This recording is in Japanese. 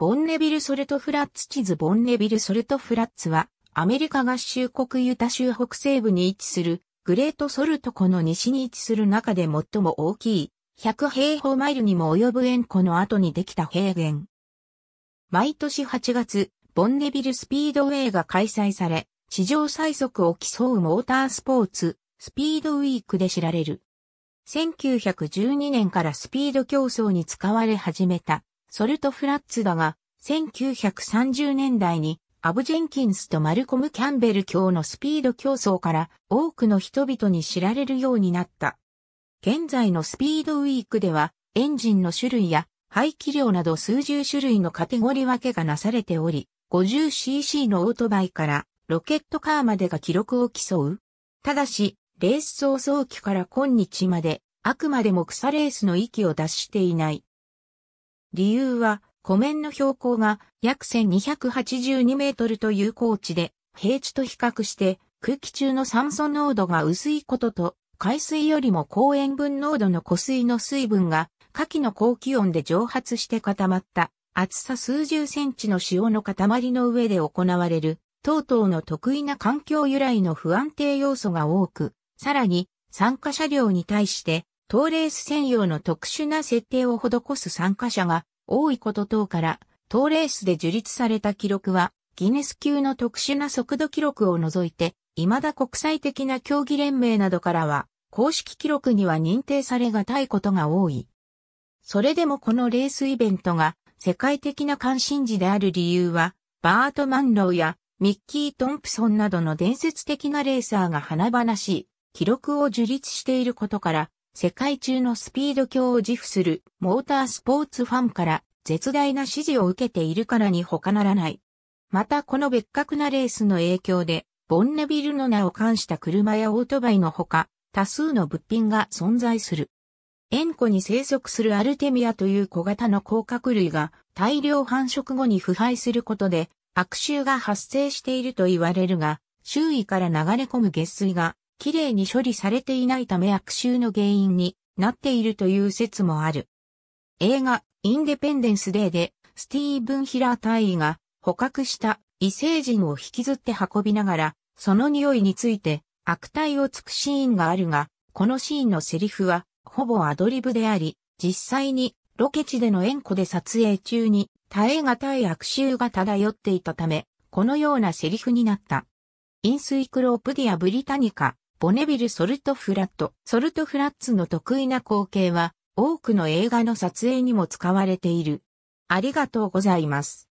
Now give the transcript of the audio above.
ボンネビル・ソルトフラッツ地図ボンネビル・ソルトフラッツは、アメリカ合衆国ユタ州北西部に位置する、グレート・ソルト湖の西に位置する中で最も大きい、100平方マイルにも及ぶ円湖の後にできた平原。毎年8月、ボンネビルスピードウェイが開催され、史上最速を競うモータースポーツ、スピードウィークで知られる。1912年からスピード競争に使われ始めたソルト・フラッツだが、1930年代にアブ・ジェンキンスとマルコム・キャンベル卿のスピード競争から多くの人々に知られるようになった。現在のスピードウィークではエンジンの種類や排気量など数十種類のカテゴリ分けがなされており、50cc のオートバイからロケットカーまでが記録を競う。ただし、レース早々期から今日まで、あくまでも草レースの域を脱していない。理由は、湖面の標高が約1282メートルという高地で、平地と比較して空気中の酸素濃度が薄いことと、海水よりも高塩分濃度の湖水の水分が、下記の高気温で蒸発して固まった、厚さ数十センチの塩の塊の上で行われる、等々の特異な環境由来の不安定要素が多く、さらに、参加車両に対して、トーレース専用の特殊な設定を施す参加者が多いこと等から、トーレースで樹立された記録は、ギネス級の特殊な速度記録を除いて、未だ国際的な競技連盟などからは、公式記録には認定されがたいことが多い。それでもこのレースイベントが世界的な関心事である理由は、バート・マンローやミッキー・トンプソンなどの伝説的なレーサーが華々しい記録を樹立していることから、世界中のスピード強を自負するモータースポーツファンから絶大な支持を受けているからに他ならない。またこの別格なレースの影響で、ボンネビルの名を冠した車やオートバイのほか、多数の物品が存在する。塩湖に生息するアルテミアという小型の甲殻類が大量繁殖後に腐敗することで悪臭が発生していると言われるが、周囲から流れ込む下水が綺麗に処理されていないため悪臭の原因になっているという説もある。映画、インデペンデンス・デーで、スティーブン・ヒラー大員が捕獲した異星人を引きずって運びながら、その匂いについて悪態をつくシーンがあるが、このシーンのセリフは、ほぼアドリブであり、実際にロケ地での縁故で撮影中に耐え難い悪臭が漂っていたため、このようなセリフになった。インスイクロープディア・ブリタニカ、ボネビル・ソルトフラット。ソルトフラッツの得意な光景は、多くの映画の撮影にも使われている。ありがとうございます。